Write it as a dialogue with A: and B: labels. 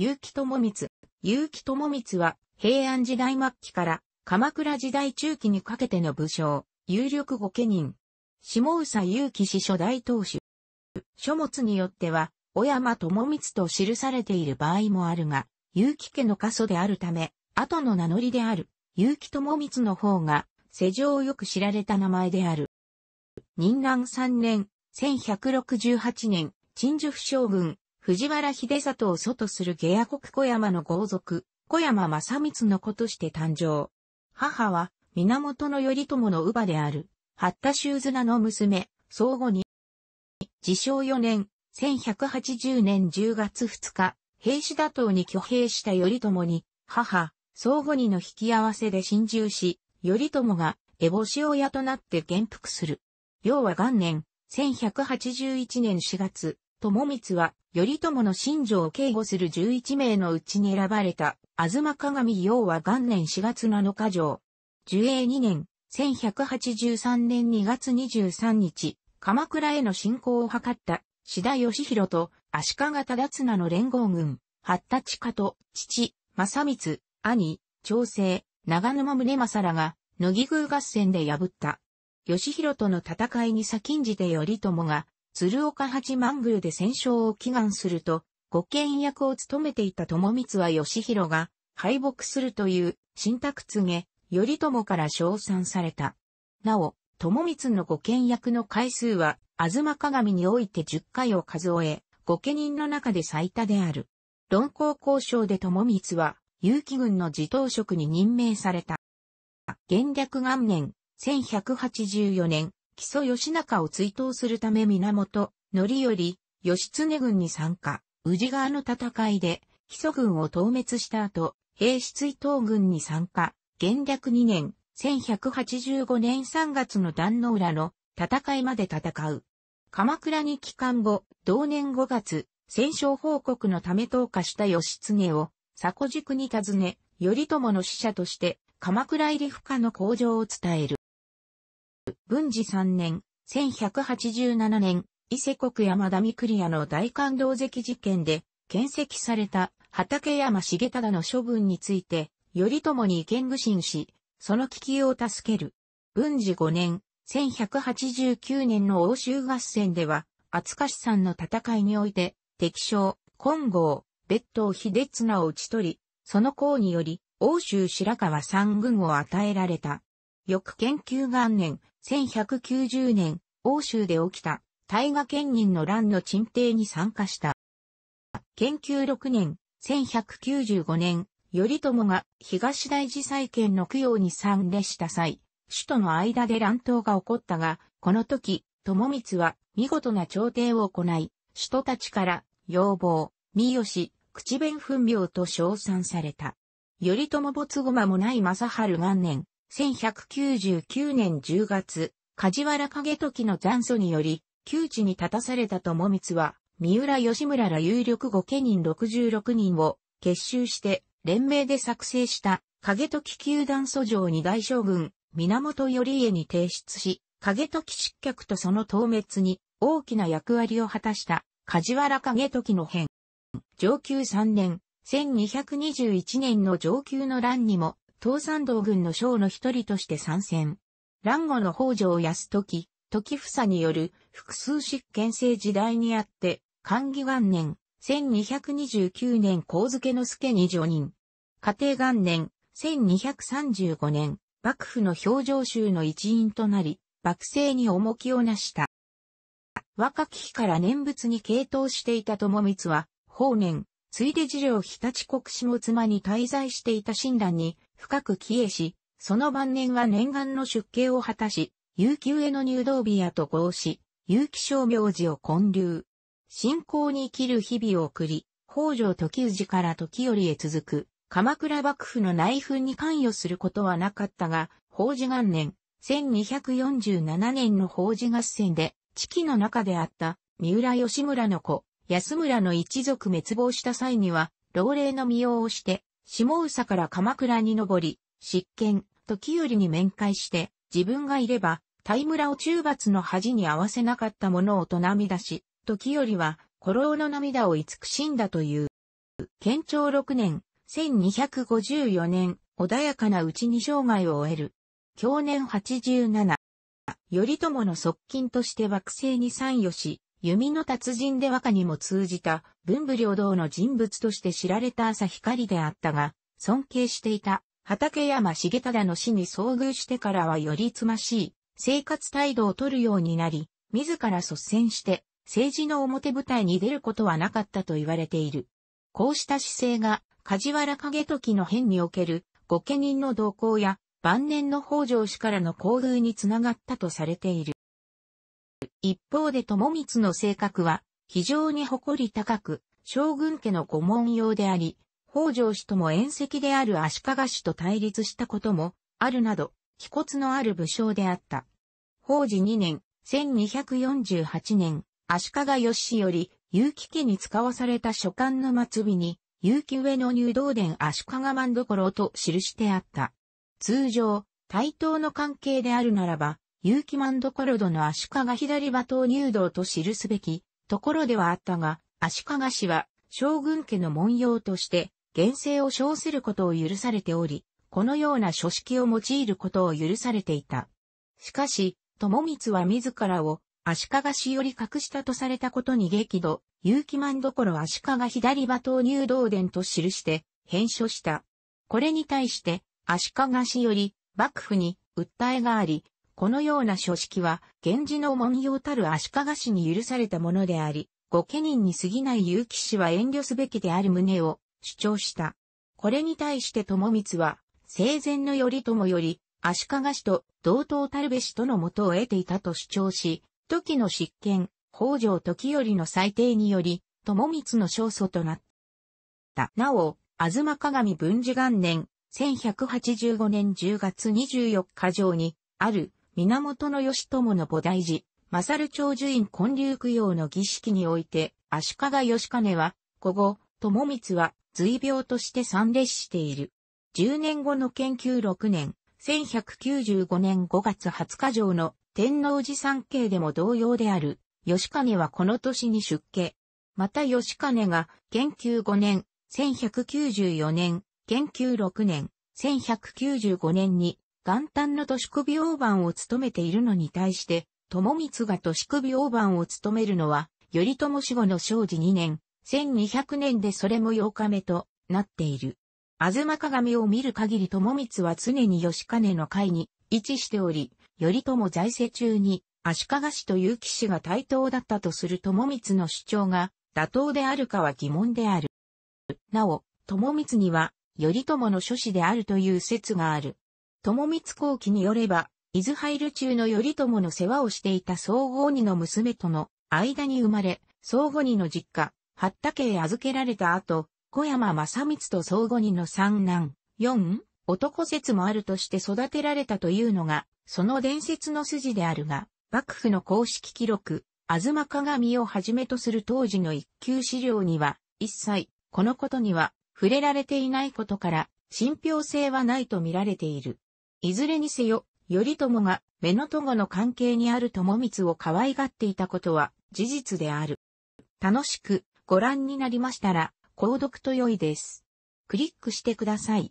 A: 結城智光。結城智光は、平安時代末期から鎌倉時代中期にかけての武将、有力御家人。下佐結城氏初代当主。書物によっては、小山智光と記されている場合もあるが、結城家の過疎であるため、後の名乗りである、結城智光の方が、世上をよく知られた名前である。任南三年、1168年、陳寿府将軍、藤原秀里を祖とする下野国小山の豪族、小山正光の子として誕生。母は、源頼朝の乳母である、八田修綱の娘、相互に、自称4年、1180年10月2日、兵士打倒に挙兵した頼朝に、母、相互にの引き合わせで侵入し、頼朝が、烏帽子親となって元服する。要は元年、1181年4月、友光は、頼朝の信条を警護する11名のうちに選ばれた、あず東鏡陽は元年4月7日上。樹永2年、1183年2月23日、鎌倉への侵攻を図った、志田義弘と、足利忠綱の連合軍、八田親と、父、正光、兄、長生、長沼宗政らが、乃木宮合戦で破った。義弘との戦いに先んじて頼朝が、鶴岡八幡宮で戦勝を祈願すると、御見役を務めていた友光は義弘が敗北するという新宅告げ、頼朝から称賛された。なお、友光の御見役の回数は、妻鏡において10回を数え、御家人の中で最多である。論功交渉で友光は、勇気軍の自頭職に任命された。元略元年、1184年、木曽義仲を追悼するため源、範頼、義経軍に参加、宇治川の戦いで、木曽軍を討滅した後、兵士追悼軍に参加、元略2年、1185年3月の壇の浦の戦いまで戦う。鎌倉に帰還後、同年5月、戦勝報告のため投下した義経を、佐古塾に尋ね、頼朝の使者として、鎌倉入り不可の向上を伝える。文治3年、1187年、伊勢国山田三栗屋の大官道石事件で、検石された畠山重忠の処分について、頼朝に意見具心し、その危機を助ける。文治5年、1189年の欧州合戦では、厚賀さんの戦いにおいて、敵将、金剛、別当秀綱を打ち取り、その功により、欧州白川三軍を与えられた。翌研究元年、1190年、欧州で起きた、大河県人の乱の鎮定に参加した。建究6年、1195年、頼朝が東大寺再建の供養に参列した際、首都の間で乱闘が起こったが、この時、友光は見事な調停を行い、首都たちから、要望、三好、口弁分病と称賛された。頼朝没後間もない正春元年、1199年10月、梶原景時の残祖により、窮地に立たされた友光は、三浦義村ら有力御家人66人を結集して連名で作成した景時球団訴状に大将軍源頼家に提出し、景時失脚とその倒滅に大きな役割を果たした梶原景時の変。上級3年、1221年の上級の乱にも東山道軍の将の一人として参戦。乱後の北条康時、時房による複数執権制時代にあって、寛義元年、1229年光付の助に助任。家庭元年、1235年、幕府の表情集の一員となり、幕政に重きをなした。若き日から念仏に傾倒していた友光は、法年、ついで次郎日立国下妻に滞在していた親鸞に、深く消えし、その晩年は念願の出家を果たし、悠久への入道日やと合し、有機小名字を建立。信仰に生きる日々を送り、北条時氏から時折へ続く、鎌倉幕府の内紛に関与することはなかったが、法事元年、1247年の法事合戦で、地期の中であった、三浦義村の子、安村の一族滅亡した際には、老齢の御用をして、下宇佐から鎌倉に登り、執権、時頼に面会して、自分がいれば、大村を中罰の恥に合わせなかったものをと涙し、時頼は、古老の涙を慈しんだという。県庁6年、1254年、穏やかなうちに生涯を終える。去年87。頼朝の側近として惑星に参与し、弓の達人で和歌にも通じた文武両道の人物として知られた朝光であったが、尊敬していた畠山重忠の死に遭遇してからはよりつましい生活態度をとるようになり、自ら率先して政治の表舞台に出ることはなかったと言われている。こうした姿勢が梶原景時の変における御家人の動向や晩年の北条氏からの厚遇につながったとされている。一方で友光の性格は非常に誇り高く、将軍家の御門用であり、北条氏とも縁石である足利氏と対立したこともあるなど、気骨のある武将であった。法治2年、1248年、足利義より、結城家に使わされた書簡の末尾に、結城上の入道殿足利万所と記してあった。通常、対等の関係であるならば、有機マンドコロドの足利左馬頭入道と記すべきところではあったが、足利氏は将軍家の文様として、厳正を称することを許されており、このような書式を用いることを許されていた。しかし、友光は自らを足利氏より隠したとされたことに激怒、有機満どころ足利左馬頭入道伝と記して、返書した。これに対して、足利氏より、幕府に訴えがあり、このような書式は、源氏の文様たる足利氏に許されたものであり、御家人に過ぎない結城氏は遠慮すべきである旨を主張した。これに対して友光は、生前の頼朝より、足利氏と同等たるべしとの元を得ていたと主張し、時の執権、北条時頼の裁定により、友光の勝訴となった。なお、吾妻鏡文治元年、1185年10月24日上に、ある、源義朝の菩提寺、勝長寿院建立供養の儀式において、足利義兼は、古後、友光は、随病として参列している。10年後の研究6年、1195年5月20日上の天皇寺三景でも同様である、義兼はこの年に出家。また義兼が、研究5年、1194年、研究6年、1195年に、元旦の都市首大番を務めているのに対して、友光が都市首大番を務めるのは、頼朝死後の生治2年、1200年でそれも8日目となっている。あずま鏡を見る限り友光は常に吉金の会に位置しており、頼朝在世中に足利氏という騎士が対等だったとする友光の主張が妥当であるかは疑問である。なお、友光には頼朝の諸子であるという説がある。友光後期によれば、伊豆入る中の頼朝の世話をしていた総合二の娘との間に生まれ、総合二の実家、八田家へ預けられた後、小山正光と総合二の三男、四、男説もあるとして育てられたというのが、その伝説の筋であるが、幕府の公式記録、あずま鏡をはじめとする当時の一級資料には、一切、このことには触れられていないことから、信憑性はないと見られている。いずれにせよ、頼朝が、目の友の関係にある友光を可愛がっていたことは、事実である。楽しく、ご覧になりましたら、購読と良いです。クリックしてください。